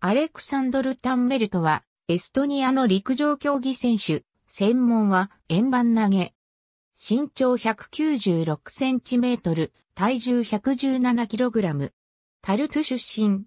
アレクサンドル・タンメルトは、エストニアの陸上競技選手、専門は円盤投げ。身長196センチメートル、体重117キログラム。タルツ出身。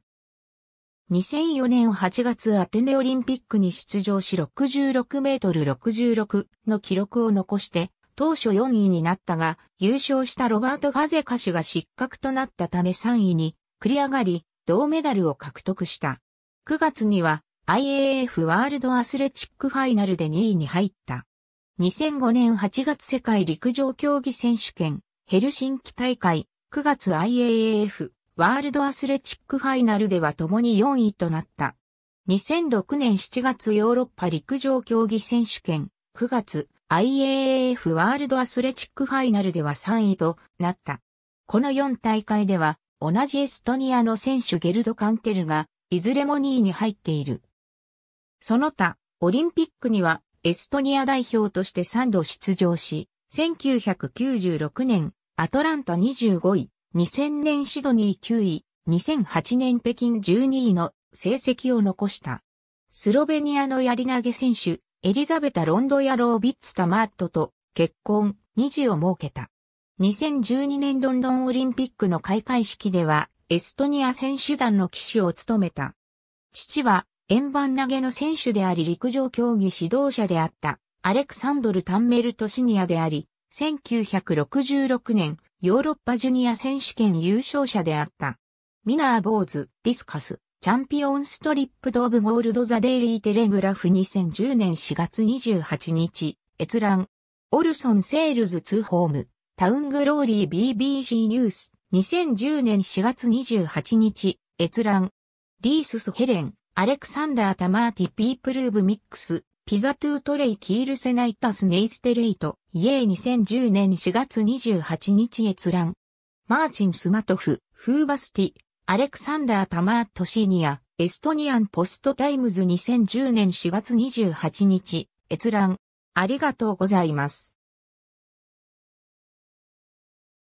2004年8月アテネオリンピックに出場し66メートル66の記録を残して、当初4位になったが、優勝したロバート・ガゼカ手が失格となったため3位に繰り上がり、銅メダルを獲得した。9月には IAF a ワールドアスレチックファイナルで2位に入った。2005年8月世界陸上競技選手権ヘルシンキ大会9月 IAF ワールドアスレチックファイナルでは共に4位となった。2006年7月ヨーロッパ陸上競技選手権9月 IAAF ワールドアスレチックファイナルでは3位となった。この4大会では同じエストニアの選手ゲルド・カンテルがいずれも2位に入っている。その他、オリンピックにはエストニア代表として3度出場し、1996年、アトランタ25位、2000年シドニー9位、2008年北京12位の成績を残した。スロベニアのやり投げ選手、エリザベタ・ロンドヤロービッツ・タマットと結婚、2児を設けた。2012年ロンドンオリンピックの開会式では、エストニア選手団の騎手を務めた。父は円盤投げの選手であり陸上競技指導者であったアレクサンドル・タンメルトシニアであり、1966年ヨーロッパジュニア選手権優勝者であった。ミナー・ボーズ、ディスカス、チャンピオンストリップド・オブ・ゴールド・ザ・デイリー・テレグラフ2010年4月28日、閲覧。オルソン・セールズ・ツーホーム、タウン・グローリー BBC ニュース。2010年4月28日、閲覧。リーススヘレン、アレクサンダー・タマーティ・ピープルーブ・ミックス、ピザ・トゥートレイ・キール・セナイタス・ネイステレイト、イエー2010年4月28日閲覧。マーチン・スマトフ、フーバスティ、アレクサンダー・タマート・シニア、エストニアン・ポスト・タイムズ2010年4月28日、閲覧。ありがとうございます。